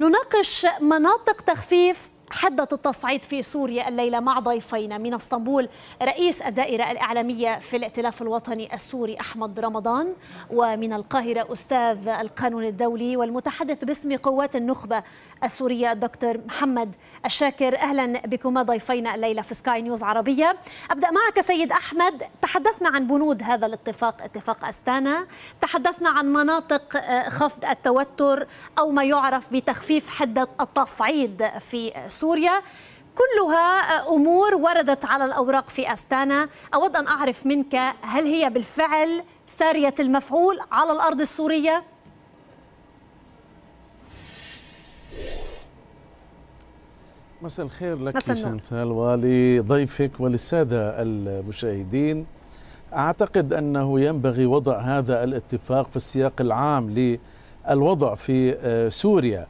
نناقش مناطق تخفيف حدت التصعيد في سوريا الليلة مع ضيفينا من اسطنبول رئيس الدائرة الإعلامية في الائتلاف الوطني السوري أحمد رمضان ومن القاهرة أستاذ القانون الدولي والمتحدث باسم قوات النخبة السورية الدكتور محمد الشاكر أهلا بكما ضيفينا الليلة في سكاي نيوز عربية أبدأ معك سيد أحمد تحدثنا عن بنود هذا الاتفاق اتفاق أستانا تحدثنا عن مناطق آه، خفض التوتر أو ما يعرف بتخفيف حدة التصعيد في سوريا كلها امور وردت على الاوراق في استانا اود ان اعرف منك هل هي بالفعل ساريه المفعول على الارض السوريه مساء الخير لك شانتال ولضيفك وللساده المشاهدين اعتقد انه ينبغي وضع هذا الاتفاق في السياق العام للوضع في آه، سوريا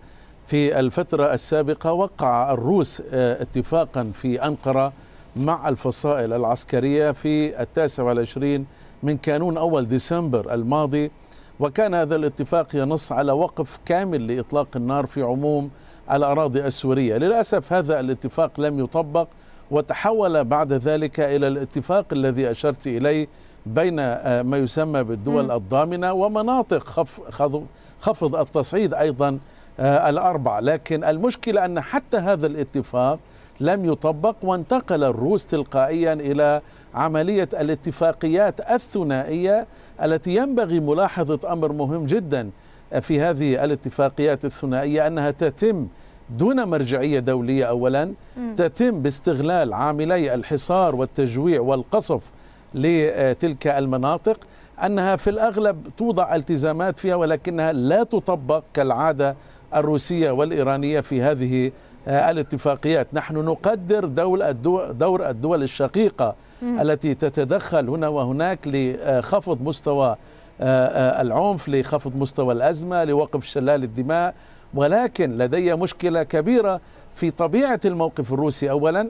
في الفترة السابقة وقع الروس آه، اتفاقا في أنقرة مع الفصائل العسكرية في التاسع والعشرين من كانون أول ديسمبر الماضي وكان هذا الاتفاق ينص على وقف كامل لإطلاق النار في عموم الأراضي السورية للأسف هذا الاتفاق لم يطبق وتحول بعد ذلك إلى الاتفاق الذي أشرت إليه بين آه، ما يسمى بالدول الضامنة ومناطق خفض التصعيد أيضا آه، الأربعة لكن المشكلة أن حتى هذا الاتفاق لم يطبق وانتقل الروس تلقائيا إلى عملية الاتفاقيات الثنائية التي ينبغي ملاحظة أمر مهم جدا في هذه الاتفاقيات الثنائية أنها تتم دون مرجعية دولية أولا تتم باستغلال عاملي الحصار والتجويع والقصف لتلك المناطق أنها في الأغلب توضع التزامات فيها ولكنها لا تطبق كالعادة الروسية والإيرانية في هذه آه، الاتفاقيات نحن نقدر دور الدول, دور الدول الشقيقة التي تتدخل هنا وهناك لخفض مستوى آه، آه، العنف لخفض مستوى الأزمة لوقف شلال الدماء ولكن لدي مشكلة كبيرة في طبيعة الموقف الروسي أولا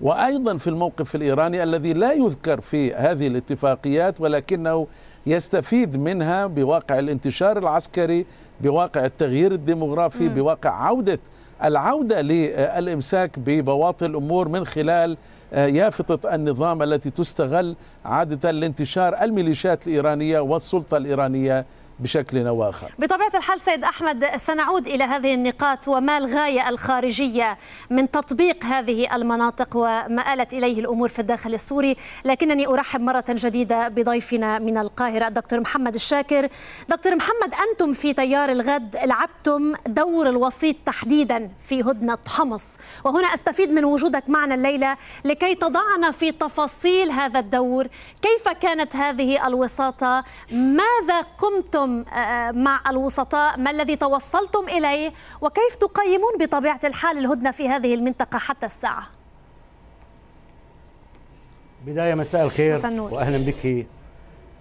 وأيضا في الموقف الإيراني الذي لا يذكر في هذه الاتفاقيات ولكنه يستفيد منها بواقع الانتشار العسكري بواقع التغيير الديمغرافي م. بواقع عودة العودة للإمساك ببواطن الأمور من خلال آه، يافطة النظام التي تستغل عادة لانتشار الميليشيات الإيرانية والسلطة الإيرانية بشكل او اخر. بطبيعه الحال سيد احمد سنعود الى هذه النقاط وما الغايه الخارجيه من تطبيق هذه المناطق وما الت اليه الامور في الداخل السوري، لكنني ارحب مره جديده بضيفنا من القاهره الدكتور محمد الشاكر. دكتور محمد انتم في تيار الغد لعبتم دور الوسيط تحديدا في هدنه حمص، وهنا استفيد من وجودك معنا الليله لكي تضعنا في تفاصيل هذا الدور، كيف كانت هذه الوساطه؟ ماذا قمتم تواصلتم آه، آه، مع الوسطاء ما الذي توصلتم إليه وكيف تقيمون بطبيعة الحال الهدنة في هذه المنطقة حتى الساعة بداية مساء الخير وأهلا بك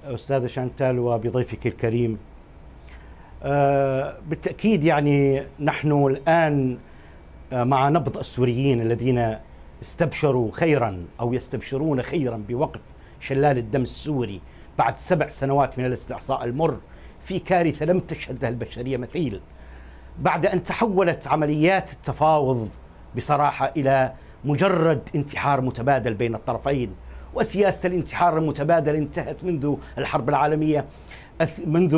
أستاذة شانتال وبضيفك الكريم آه، بالتأكيد يعني نحن الآن مع نبض السوريين الذين استبشروا خيرا أو يستبشرون خيرا بوقف شلال الدم السوري بعد سبع سنوات من الاستعصاء المر في كارثه لم تشهدها البشريه مثيل بعد ان تحولت عمليات التفاوض بصراحه الى مجرد انتحار متبادل بين الطرفين وسياسه الانتحار المتبادل انتهت منذ الحرب العالميه منذ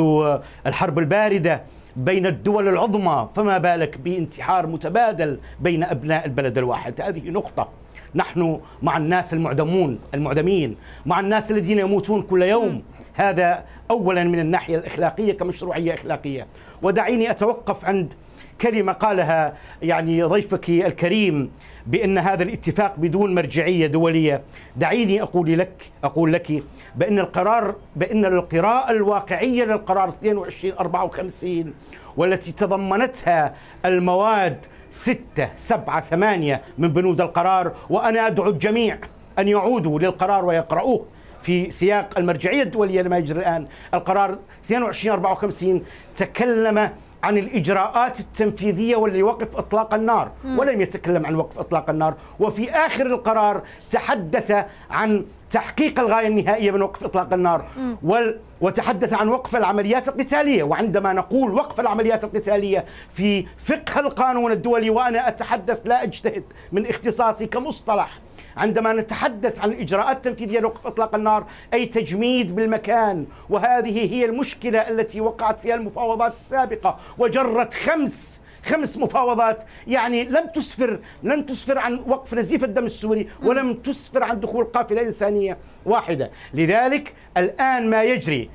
الحرب البارده بين الدول العظمى فما بالك بانتحار متبادل بين ابناء البلد الواحد هذه نقطه نحن مع الناس المعدمون المعدمين مع الناس الذين يموتون كل يوم هذا أولا من الناحية الإخلاقية كمشروعية إخلاقية ودعيني أتوقف عند كلمة قالها يعني ضيفك الكريم بأن هذا الاتفاق بدون مرجعية دولية دعيني أقول لك أقول لك بأن القرار بأن القراءة الواقعية للقرار 22 54 والتي تضمنتها المواد ستة سبعة ثمانية من بنود القرار وأنا أدعو الجميع أن يعودوا للقرار ويقرؤوه في سياق المرجعية الدولية لما يجري الآن القرار 2254 تكلم عن الإجراءات التنفيذية واللي وقف إطلاق النار م. ولم يتكلم عن وقف إطلاق النار وفي آخر القرار تحدث عن تحقيق الغاية النهائية من وقف إطلاق النار م. وال وتحدث عن وقف العمليات القتالية وعندما نقول وقف العمليات القتالية في فقه القانون الدولي وأنا أتحدث لا أجتهد من اختصاصي كمصطلح عندما نتحدث عن الاجراءات التنفيذيه لوقف إطلاق النار أي تجميد بالمكان وهذه هي المشكلة التي وقعت فيها المفاوضات السابقة وجرت خمس خمس مفاوضات يعني لم تسفر لم تسفر عن وقف نزيف الدم السوري ولم تسفر عن دخول قافله انسانيه واحده لذلك الان ما يجري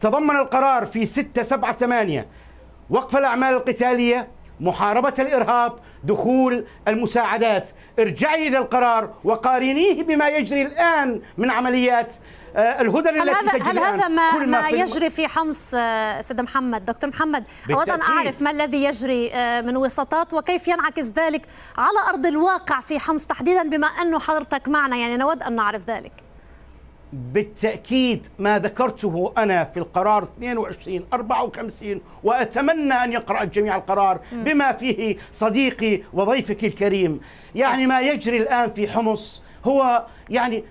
تضمن القرار في 6 7 8 وقف الاعمال القتاليه محاربة الإرهاب دخول المساعدات ارجعي إلى القرار وقارنيه بما يجري الآن من عمليات آه، الهدن هل التي هذا تجري هل هذا ما, كل ما, ما في يجري في حمص آه، سيد محمد دكتور محمد أود أن أعرف ما الذي يجري آه، من وساطات وكيف ينعكس ذلك على أرض الواقع في حمص تحديدا بما أنه حضرتك معنا يعني نود أن نعرف ذلك بالتأكيد ما ذكرته أنا في القرار 22 54 وأتمنى أن يقرأ الجميع القرار بما فيه صديقي وضيفك الكريم يعني ما يجري الآن في حمص هو يعني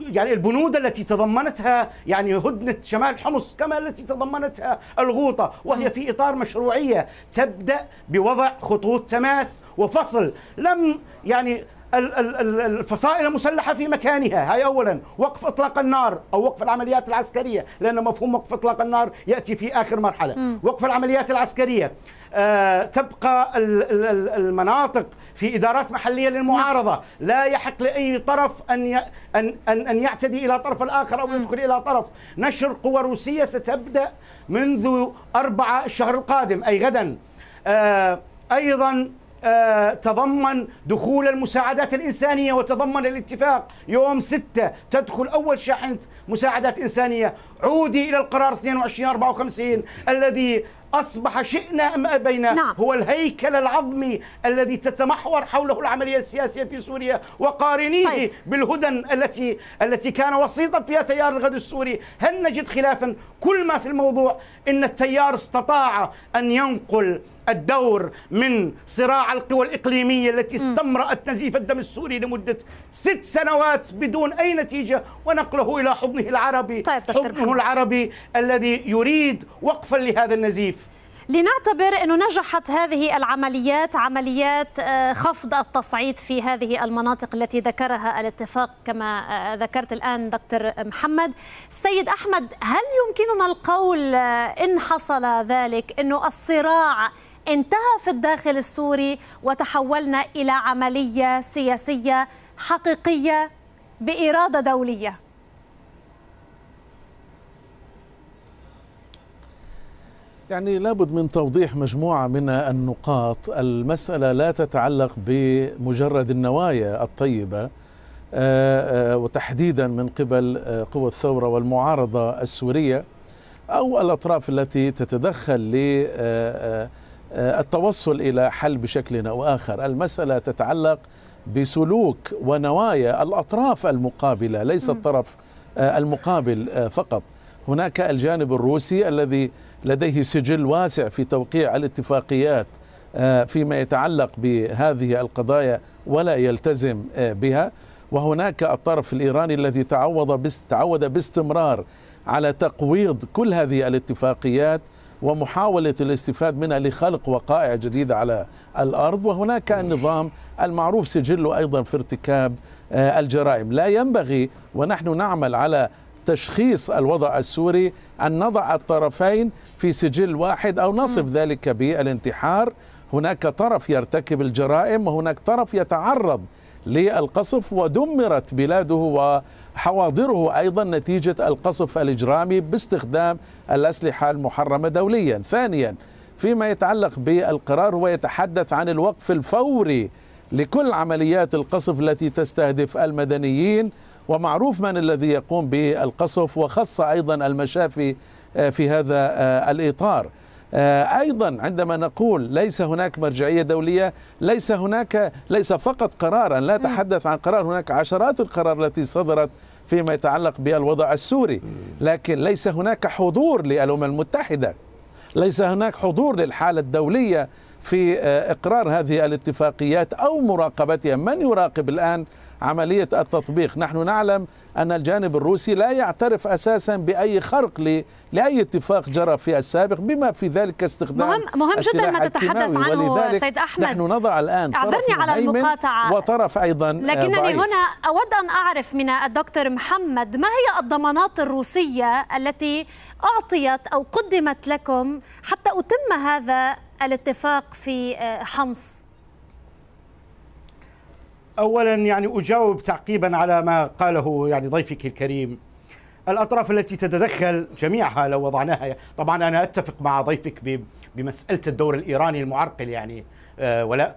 يعني البنود التي تضمنتها يعني هدنه شمال حمص كما التي تضمنتها الغوطه وهي في اطار مشروعيه تبدا بوضع خطوط تماس وفصل لم يعني الفصائل المسلحة في مكانها هاي أولا وقف إطلاق النار أو وقف العمليات العسكرية لأن مفهوم وقف إطلاق النار يأتي في آخر مرحلة م. وقف العمليات العسكرية آه، تبقى المناطق في إدارات محلية للمعارضة نعم. لا يحق لأي طرف أن ي... أن أن, أن يعتدي إلى طرف الآخر أو يدخل إلى طرف نشر قوى روسية ستبدأ منذ أربعة الشهر القادم أي غدا آه، أيضا آه، تضمن دخول المساعدات الإنسانية وتضمن الاتفاق يوم 6 تدخل أول شاحنة مساعدات إنسانية عودي إلى القرار 2254 الذي أصبح شئنا أم أبينا نعم. هو الهيكل العظمي الذي تتمحور حوله العملية السياسية في سوريا وقارنيه طيب. بالهدن التي التي كان وسيطا فيها تيار الغد السوري هل نجد خلافا كل ما في الموضوع أن التيار استطاع أن ينقل الدور من صراع القوى الإقليمية التي استمرأت نزيف الدم السوري لمدة ست سنوات بدون أي نتيجة ونقله إلى حضنه العربي طيب حضنه العربي الذي يريد وقفا لهذا النزيف لنعتبر أنه نجحت هذه العمليات عمليات آه، خفض التصعيد في هذه المناطق التي ذكرها الاتفاق كما آه، ذكرت الآن دكتور محمد سيد أحمد هل يمكننا القول آه، إن حصل ذلك أنه الصراع انتهى في الداخل السوري وتحولنا إلى عملية سياسية حقيقية بإرادة دولية يعني لابد من توضيح مجموعة من النقاط المسألة لا تتعلق بمجرد النوايا الطيبة آه، آه، وتحديدا من قبل آه، قوى الثورة والمعارضة السورية أو الأطراف التي تتدخل ل آه، التوصل إلى حل بشكل أو آخر المسألة تتعلق بسلوك ونوايا الأطراف المقابلة ليس الطرف آه، المقابل آه، فقط هناك الجانب الروسي الذي لديه سجل واسع في توقيع الاتفاقيات فيما يتعلق بهذه القضايا ولا يلتزم بها وهناك الطرف الايراني الذي تعوض تعود باستمرار على تقويض كل هذه الاتفاقيات ومحاولة الاستفاد منها لخلق وقائع جديدة على الأرض وهناك النظام المعروف سجله أيضا في ارتكاب آه، الجرائم لا ينبغي ونحن نعمل على تشخيص الوضع السوري أن نضع الطرفين في سجل واحد أو نصف ذلك بالانتحار هناك طرف يرتكب الجرائم وهناك طرف يتعرض للقصف ودمرت بلاده و حواضره أيضا نتيجة القصف الإجرامي باستخدام الأسلحة المحرمة دوليا ثانيا فيما يتعلق بالقرار هو يتحدث عن الوقف الفوري لكل عمليات القصف التي تستهدف المدنيين ومعروف من الذي يقوم بالقصف وخص أيضا المشافي آه، في هذا آه، الإطار آه، ايضا عندما نقول ليس هناك مرجعيه دوليه ليس هناك ليس فقط قرارا لا اتحدث عن قرار هناك عشرات القرار التي صدرت فيما يتعلق بالوضع السوري لكن ليس هناك حضور للأمم المتحدة ليس هناك حضور للحالة الدولية في آه، إقرار هذه الاتفاقيات أو مراقبتها من يراقب الآن عملية التطبيق نحن نعلم أن الجانب الروسي لا يعترف أساسا بأي خرق لأي اتفاق جرى في السابق بما في ذلك استخدام مهم, مهم جدا ما تتحدث عنه سيد أحمد نحن نضع الآن أعذرني على المقاطعة وطرف أيضا لكنني ضعيف. هنا أود أن أعرف من الدكتور محمد ما هي الضمانات الروسية التي أعطيت أو قدمت لكم حتى أتم هذا الاتفاق في آه، حمص اولا يعني اجاوب تعقيبا على ما قاله يعني ضيفك الكريم الاطراف التي تتدخل جميعها لو وضعناها يعني، طبعا انا اتفق مع ضيفك بمساله الدور الايراني المعرقل يعني آه، ولا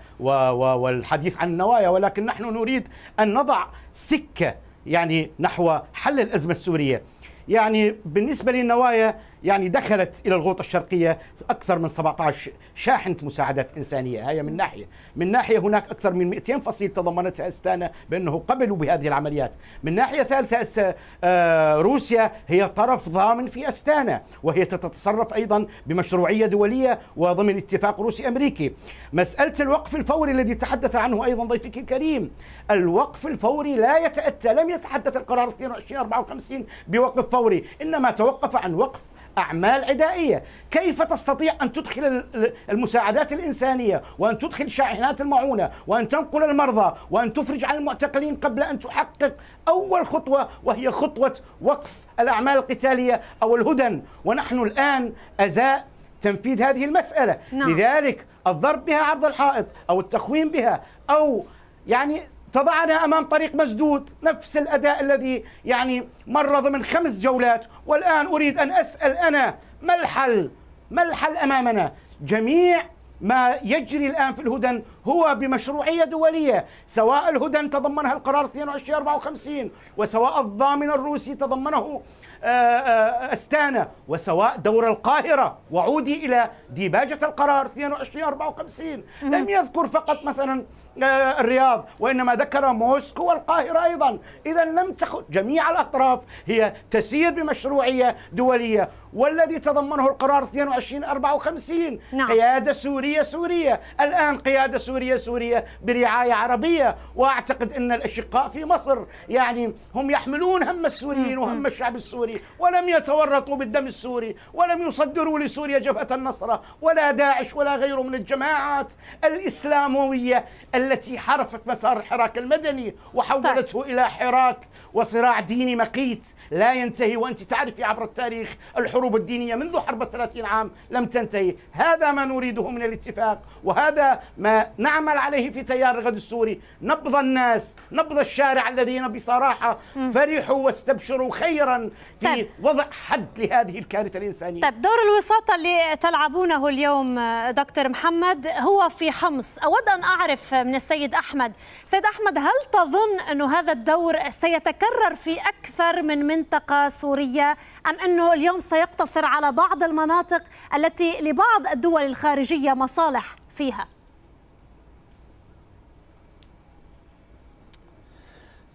والحديث عن النوايا ولكن نحن نريد ان نضع سكه يعني نحو حل الازمه السوريه يعني بالنسبه للنوايا يعني دخلت إلى الغوطة الشرقية أكثر من 17 شاحنة مساعدات إنسانية هي من ناحية من ناحية هناك أكثر من 200 فصيل تضمنتها أستانا بأنه قبلوا بهذه العمليات من ناحية ثالثة آه، روسيا هي طرف ضامن في أستانا وهي تتصرف أيضا بمشروعية دولية وضمن اتفاق روسي أمريكي مسألة الوقف الفوري الذي تحدث عنه أيضا ضيفك الكريم الوقف الفوري لا يتأتى لم يتحدث القرار 2254 بوقف فوري إنما توقف عن وقف أعمال عدائية كيف تستطيع أن تدخل المساعدات الإنسانية وأن تدخل شاحنات المعونة وأن تنقل المرضى وأن تفرج عن المعتقلين قبل أن تحقق أول خطوة وهي خطوة وقف الأعمال القتالية أو الهدن ونحن الآن أزاء تنفيذ هذه المسألة نعم. لذلك الضرب بها عرض الحائط أو التخوين بها أو يعني تضعنا امام طريق مسدود نفس الاداء الذي يعني مر ضمن خمس جولات والان اريد ان اسال انا ما الحل؟ ما الحل امامنا؟ جميع ما يجري الان في الهدن هو بمشروعية دولية سواء الهدن تضمنها القرار 2254 وسواء الضامن الروسي تضمنه آه، آه، أستانا وسواء دور القاهرة وعودي إلى ديباجة القرار 2254 لم يذكر فقط مثلا آه، الرياض وإنما ذكر موسكو والقاهرة أيضا إذا لم تخ... جميع الأطراف هي تسير بمشروعية دولية والذي تضمنه القرار 2254 نعم. قيادة سورية سورية الآن قيادة سورية سوريا سوريا برعاية عربية وأعتقد أن الأشقاء في مصر يعني هم يحملون هم السوريين وهم الشعب السوري ولم يتورطوا بالدم السوري ولم يصدروا لسوريا جبهة النصرة ولا داعش ولا غيره من الجماعات الإسلاموية التي حرفت مسار الحراك المدني وحولته طيب. إلى حراك وصراع ديني مقيت لا ينتهي وأنت تعرفي عبر التاريخ الحروب الدينية منذ حرب 30 عام لم تنتهي هذا ما نريده من الاتفاق وهذا ما نعمل عليه في تيار الغد السوري نبض الناس نبض الشارع الذين بصراحة فرحوا واستبشروا خيرا في طيب. وضع حد لهذه الكارثة الإنسانية طيب دور الوساطة اللي تلعبونه اليوم دكتور محمد هو في حمص أود أن أعرف من السيد أحمد سيد أحمد هل تظن انه هذا الدور سيتك يتكرر في أكثر من منطقة سورية أم أنه اليوم سيقتصر على بعض المناطق التي لبعض الدول الخارجية مصالح فيها؟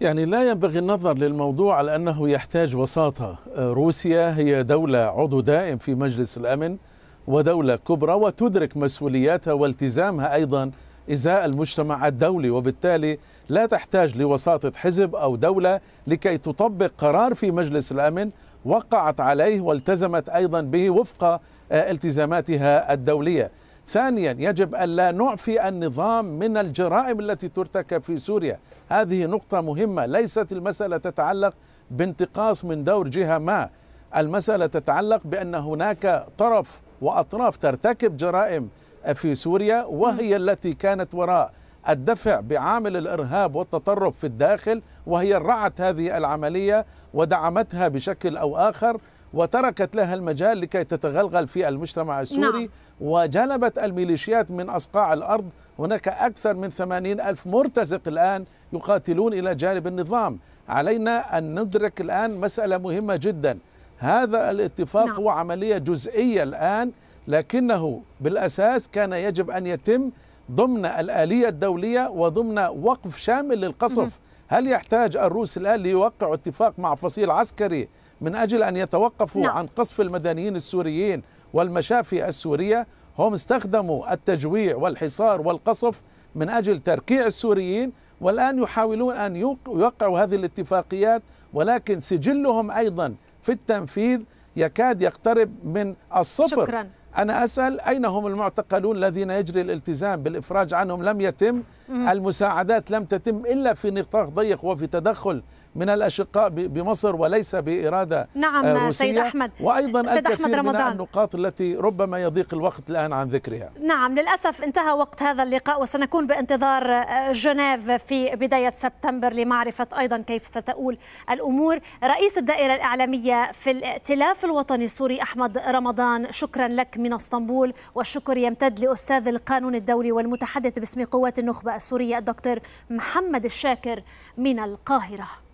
يعني لا ينبغي النظر للموضوع على أنه يحتاج وساطة روسيا هي دولة عضو دائم في مجلس الأمن ودولة كبرى وتدرك مسؤولياتها والتزامها أيضا إزاء المجتمع الدولي وبالتالي لا تحتاج لوساطة حزب أو دولة لكي تطبق قرار في مجلس الأمن وقعت عليه والتزمت أيضا به وفق آه، التزاماتها الدولية ثانيا يجب أن لا نعفي النظام من الجرائم التي ترتكب في سوريا هذه نقطة مهمة ليست المسألة تتعلق بانتقاص من دور جهة ما المسألة تتعلق بأن هناك طرف وأطراف ترتكب جرائم في سوريا وهي التي كانت وراء الدفع بعامل الارهاب والتطرف في الداخل وهي رعت هذه العمليه ودعمتها بشكل او اخر وتركت لها المجال لكي تتغلغل في المجتمع السوري نعم. وجلبت الميليشيات من أصقاع الأرض هناك أكثر من ثمانين ألف مرتزق الآن يقاتلون إلى جانب النظام علينا أن ندرك الآن مسألة مهمة جدا هذا الاتفاق نعم. هو عملية جزئية الآن لكنه بالأساس كان يجب أن يتم ضمن الآلية الدولية وضمن وقف شامل للقصف هل يحتاج الروس الآن ليوقعوا اتفاق مع فصيل عسكري من أجل أن يتوقفوا نعم. عن قصف المدنيين السوريين والمشافي السورية هم استخدموا التجويع والحصار والقصف من أجل تركيع السوريين والآن يحاولون أن يوقعوا هذه الاتفاقيات ولكن سجلهم أيضا في التنفيذ يكاد يقترب من الصفر شكرا. أنا أسأل أين هم المعتقلون الذين يجري الالتزام بالإفراج عنهم لم يتم المساعدات لم تتم إلا في نطاق ضيق وفي تدخل من الأشقاء بمصر وليس بإرادة آه، نعم روسية سيد أحمد وأيضا سيد الكثير أحمد رمضان. من النقاط التي ربما يضيق الوقت الآن عن ذكرها نعم للأسف انتهى وقت هذا اللقاء وسنكون بانتظار آه، جنيف في بداية سبتمبر لمعرفة أيضا كيف ستؤول الأمور رئيس الدائرة الإعلامية في الائتلاف الوطني السوري أحمد رمضان شكرا لك من اسطنبول والشكر يمتد لأستاذ القانون الدولي والمتحدث باسم قوات النخبة السورية الدكتور محمد الشاكر من القاهرة